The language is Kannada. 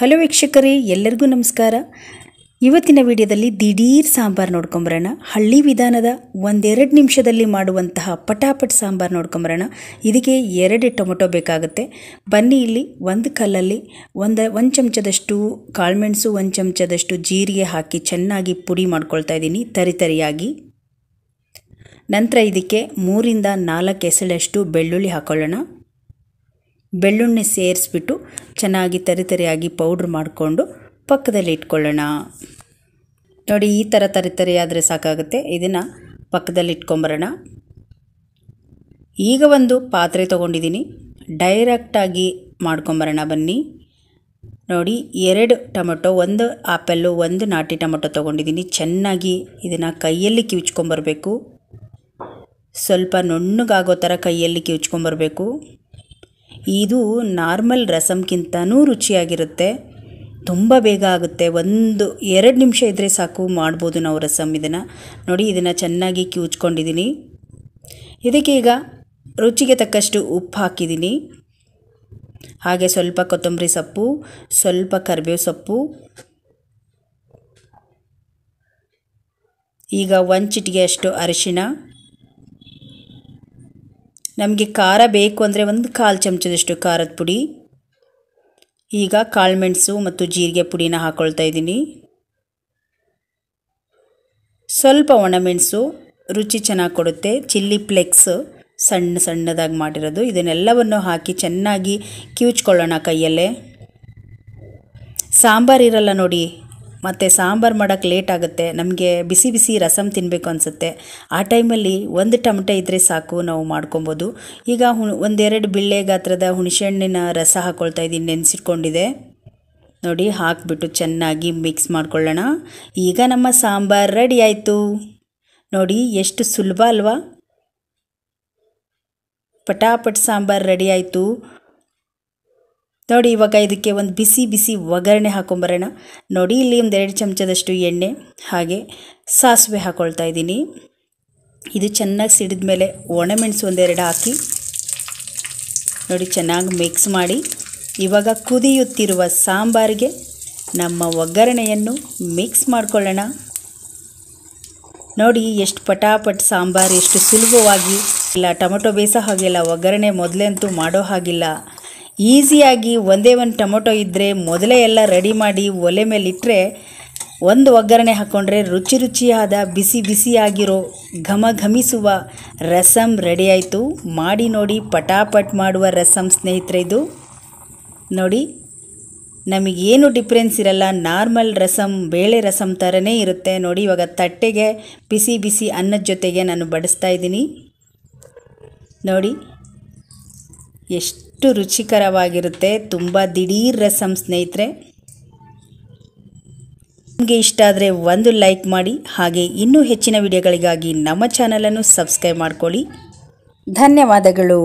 ಹಲೋ ವೀಕ್ಷಕರೇ ಎಲ್ಲರಿಗೂ ನಮಸ್ಕಾರ ಇವತ್ತಿನ ವಿಡಿಯೋದಲ್ಲಿ ದಿಢೀರ್ ಸಾಂಬಾರು ನೋಡ್ಕೊಂಬರೋಣ ಹಳ್ಳಿ ವಿಧಾನದ ಒಂದೆರಡು ನಿಮಿಷದಲ್ಲಿ ಮಾಡುವಂತಹ ಪಟಾಪಟ್ ಸಾಂಬಾರು ನೋಡ್ಕೊಂಬರೋಣ ಇದಕ್ಕೆ ಎರಡು ಟೊಮೊಟೊ ಬೇಕಾಗುತ್ತೆ ಬನ್ನಿ ಇಲ್ಲಿ ಒಂದು ಕಲ್ಲಲ್ಲಿ ಒಂದು ಒಂದು ಚಮಚದಷ್ಟು ಕಾಳುಮೆಣಸು ಒಂದು ಚಮಚದಷ್ಟು ಜೀರಿಗೆ ಹಾಕಿ ಚೆನ್ನಾಗಿ ಪುಡಿ ಮಾಡ್ಕೊಳ್ತಾ ಇದ್ದೀನಿ ತರಿತರಿಯಾಗಿ ನಂತರ ಇದಕ್ಕೆ ಮೂರಿಂದ ನಾಲ್ಕು ಎಸಳಷ್ಟು ಬೆಳ್ಳುಳ್ಳಿ ಹಾಕೊಳ್ಳೋಣ ಬೆಳ್ಳುಳ್ಳಿ ಸೇರಿಸ್ಬಿಟ್ಟು ಚೆನ್ನಾಗಿ ತರಿತರಿಯಾಗಿ ಪೌಡ್ರ್ ಮಾಡಿಕೊಂಡು ಪಕ್ಕದಲ್ಲಿ ಇಟ್ಕೊಳ್ಳೋಣ ನೋಡಿ ಈ ಥರ ತರಿ ಆದರೆ ಸಾಕಾಗುತ್ತೆ ಇದನ್ನು ಪಕ್ಕದಲ್ಲಿ ಇಟ್ಕೊಂಬರೋಣ ಈಗ ಒಂದು ಪಾತ್ರೆ ತೊಗೊಂಡಿದ್ದೀನಿ ಡೈರೆಕ್ಟಾಗಿ ಮಾಡ್ಕೊಂಬರೋಣ ಬನ್ನಿ ನೋಡಿ ಎರಡು ಟೊಮೊಟೊ ಒಂದು ಆ್ಯಪಲ್ಲು ಒಂದು ನಾಟಿ ಟೊಮೊಟೊ ತೊಗೊಂಡಿದ್ದೀನಿ ಚೆನ್ನಾಗಿ ಇದನ್ನು ಕೈಯಲ್ಲಿ ಕಿವಿಚ್ಕೊಂಬರ್ಬೇಕು ಸ್ವಲ್ಪ ನುಣ್ಣಗಾಗೋ ಥರ ಕೈಯಲ್ಲಿ ಕಿವಿಚ್ಕೊಂಬರ್ಬೇಕು ಇದು ನಾರ್ಮಲ್ ರಸಮ್ಗಿಂತನೂ ರುಚಿಯಾಗಿರುತ್ತೆ ತುಂಬ ಬೇಗ ಆಗುತ್ತೆ ಒಂದು ಎರಡು ನಿಮಿಷ ಇದ್ದರೆ ಸಾಕು ಮಾಡ್ಬೋದು ನಾವು ರಸಮ್ ಇದನ್ನು ನೋಡಿ ಇದನ್ನು ಚೆನ್ನಾಗಿ ಕಿವುಚ್ಕೊಂಡಿದ್ದೀನಿ ಇದಕ್ಕೆ ಈಗ ರುಚಿಗೆ ತಕ್ಕಷ್ಟು ಉಪ್ಪು ಹಾಕಿದ್ದೀನಿ ಹಾಗೆ ಸ್ವಲ್ಪ ಕೊತ್ತಂಬರಿ ಸೊಪ್ಪು ಸ್ವಲ್ಪ ಕರಿಬೇವು ಸೊಪ್ಪು ಈಗ ಒಂದು ಚಿಟಿಗೆ ಅಷ್ಟು ಅರಿಶಿಣ ನಮಗೆ ಖಾರ ಬೇಕು ಅಂದರೆ ಒಂದು ಕಾಲು ಚಮಚದಷ್ಟು ಖಾರದ ಪುಡಿ ಈಗ ಕಾಳುಮೆಣಸು ಮತ್ತು ಜೀರಿಗೆ ಪುಡಿನ ಹಾಕ್ಕೊಳ್ತಾ ಇದ್ದೀನಿ ಸ್ವಲ್ಪ ಒಣಮೆಣಸು ರುಚಿ ಚೆನ್ನಾಗಿ ಕೊಡುತ್ತೆ ಚಿಲ್ಲಿ ಫ್ಲೆಕ್ಸ್ ಸಣ್ಣ ಸಣ್ಣದಾಗಿ ಮಾಡಿರೋದು ಇದನ್ನೆಲ್ಲವನ್ನು ಹಾಕಿ ಚೆನ್ನಾಗಿ ಕಿವುಚ್ಕೊಳ್ಳೋಣ ಕೈಯಲ್ಲೇ ಸಾಂಬಾರು ಇರಲ್ಲ ನೋಡಿ ಮತ್ತು ಸಾಂಬಾರು ಮಾಡೋಕ್ಕೆ ಲೇಟ್ ಆಗುತ್ತೆ ನಮಗೆ ಬಿಸಿ ಬಿಸಿ ರಸಮ್ ತಿನ್ನಬೇಕು ಅನಿಸುತ್ತೆ ಆ ಟೈಮಲ್ಲಿ ಒಂದು ಟಮಟೆ ಇದ್ದರೆ ಸಾಕು ನಾವು ಮಾಡ್ಕೊಬೋದು ಈಗ ಹು ಒಂದೆರಡು ಬಿಳ್ಳೆ ಗಾತ್ರದ ಹುಣಸೆಹಣ್ಣಿನ ರಸ ಹಾಕ್ಕೊಳ್ತಾ ಇದ್ದೀನಿ ನೆನೆಸಿಟ್ಕೊಂಡಿದೆ ನೋಡಿ ಹಾಕಿಬಿಟ್ಟು ಚೆನ್ನಾಗಿ ಮಿಕ್ಸ್ ಮಾಡ್ಕೊಳ್ಳೋಣ ಈಗ ನಮ್ಮ ಸಾಂಬಾರು ರೆಡಿ ಆಯಿತು ನೋಡಿ ಎಷ್ಟು ಸುಲಭ ಅಲ್ವಾ ಪಟಾಪಟ್ ಸಾಂಬಾರು ರೆಡಿ ಆಯಿತು ನೋಡಿ ಇವಾಗ ಇದಕ್ಕೆ ಒಂದು ಬಿಸಿ ಬಿಸಿ ಒಗ್ಗರಣೆ ಹಾಕೊಂಬರೋಣ ನೋಡಿ ಇಲ್ಲಿ ಒಂದು ಎರಡು ಚಮಚದಷ್ಟು ಎಣ್ಣೆ ಹಾಗೆ ಸಾಸಿವೆ ಹಾಕ್ಕೊಳ್ತಾ ಇದ್ದೀನಿ ಇದು ಚೆನ್ನಾಗಿ ಸಿಡಿದ ಮೇಲೆ ಒಣಮೆಣಸು ಒಂದೆರಡು ಹಾಕಿ ನೋಡಿ ಚೆನ್ನಾಗಿ ಮಿಕ್ಸ್ ಮಾಡಿ ಇವಾಗ ಕುದಿಯುತ್ತಿರುವ ಸಾಂಬಾರಿಗೆ ನಮ್ಮ ಒಗ್ಗರಣೆಯನ್ನು ಮಿಕ್ಸ್ ಮಾಡಿಕೊಳ್ಳೋಣ ನೋಡಿ ಎಷ್ಟು ಪಟಾಪಟ್ ಸಾಂಬಾರು ಎಷ್ಟು ಸುಲಭವಾಗಿ ಇಲ್ಲ ಟೊಮೆಟೊ ಬೇಯಿಸೋ ಹಾಗಿಲ್ಲ ಒಗ್ಗರಣೆ ಮೊದಲೇ ಅಂತೂ ಮಾಡೋ ಹಾಗಿಲ್ಲ ಈಸಿಯಾಗಿ ಒಂದೇ ಒಂದು ಟೊಮೊಟೊ ಇದ್ದರೆ ಮೊದಲೇ ಎಲ್ಲ ರೆಡಿ ಮಾಡಿ ಒಲೆ ಮೇಲೆ ಇಟ್ಟರೆ ಒಂದು ಒಗ್ಗರಣೆ ಹಾಕ್ಕೊಂಡ್ರೆ ರುಚಿ ರುಚಿಯಾದ ಬಿಸಿ ಬಿಸಿಯಾಗಿರೋ ಘಮ ಘಮಿಸುವ ರಸಮ್ ರೆಡಿಯಾಯಿತು ಮಾಡಿ ನೋಡಿ ಪಟಾಪಟ್ ಮಾಡುವ ರಸಂ ಸ್ನೇಹಿತರೆ ಇದು ನೋಡಿ ನಮಗೇನು ಡಿಫ್ರೆನ್ಸ್ ಇರಲ್ಲ ನಾರ್ಮಲ್ ರಸಮ್ ಬೇಳೆ ರಸಂ ಥರನೇ ಇರುತ್ತೆ ನೋಡಿ ಇವಾಗ ತಟ್ಟೆಗೆ ಬಿಸಿ ಬಿಸಿ ಅನ್ನದ ಜೊತೆಗೆ ನಾನು ಬಡಿಸ್ತಾ ಇದ್ದೀನಿ ನೋಡಿ ಎಷ್ಟು ಅಷ್ಟು ರುಚಿಕರವಾಗಿರುತ್ತೆ ತುಂಬ ದಿಢೀರ್ ರಸಂ ಸ್ನೇಹಿತರೆ ನಿಮಗೆ ಇಷ್ಟ ಆದರೆ ಒಂದು ಲೈಕ್ ಮಾಡಿ ಹಾಗೆ ಇನ್ನೂ ಹೆಚ್ಚಿನ ವಿಡಿಯೋಗಳಿಗಾಗಿ ನಮ್ಮ ಚಾನಲನ್ನು ಸಬ್ಸ್ಕ್ರೈಬ್ ಮಾಡಿಕೊಳ್ಳಿ ಧನ್ಯವಾದಗಳು